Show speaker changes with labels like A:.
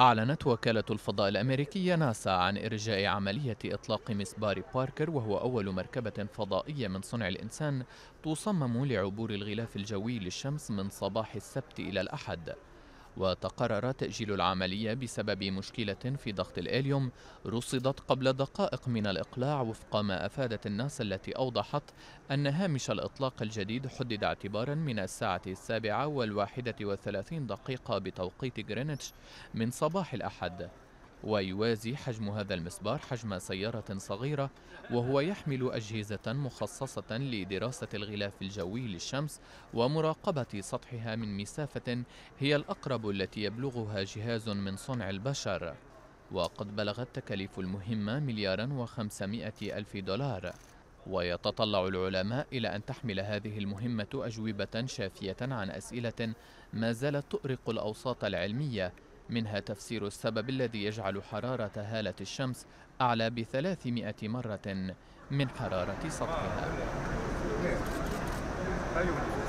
A: أعلنت وكالة الفضاء الأمريكية ناسا عن إرجاء عملية إطلاق مسبار باركر وهو أول مركبة فضائية من صنع الإنسان تصمم لعبور الغلاف الجوي للشمس من صباح السبت إلى الأحد وتقرر تأجيل العملية بسبب مشكلة في ضغط الإليوم رصدت قبل دقائق من الإقلاع وفق ما أفادت الناس التي أوضحت أن هامش الإطلاق الجديد حدد اعتبارا من الساعة السابعة والواحدة وثلاثين دقيقة بتوقيت غرينتش من صباح الأحد ويوازي حجم هذا المسبار حجم سيارة صغيرة وهو يحمل أجهزة مخصصة لدراسة الغلاف الجوي للشمس ومراقبة سطحها من مسافة هي الأقرب التي يبلغها جهاز من صنع البشر وقد بلغت تكاليف المهمة مليارا وخمسمائة ألف دولار ويتطلع العلماء إلى أن تحمل هذه المهمة أجوبة شافية عن أسئلة ما زالت تؤرق الأوساط العلمية منها تفسير السبب الذي يجعل حرارة هالة الشمس أعلى بثلاثمائة مرة من حرارة سطحها أيوة.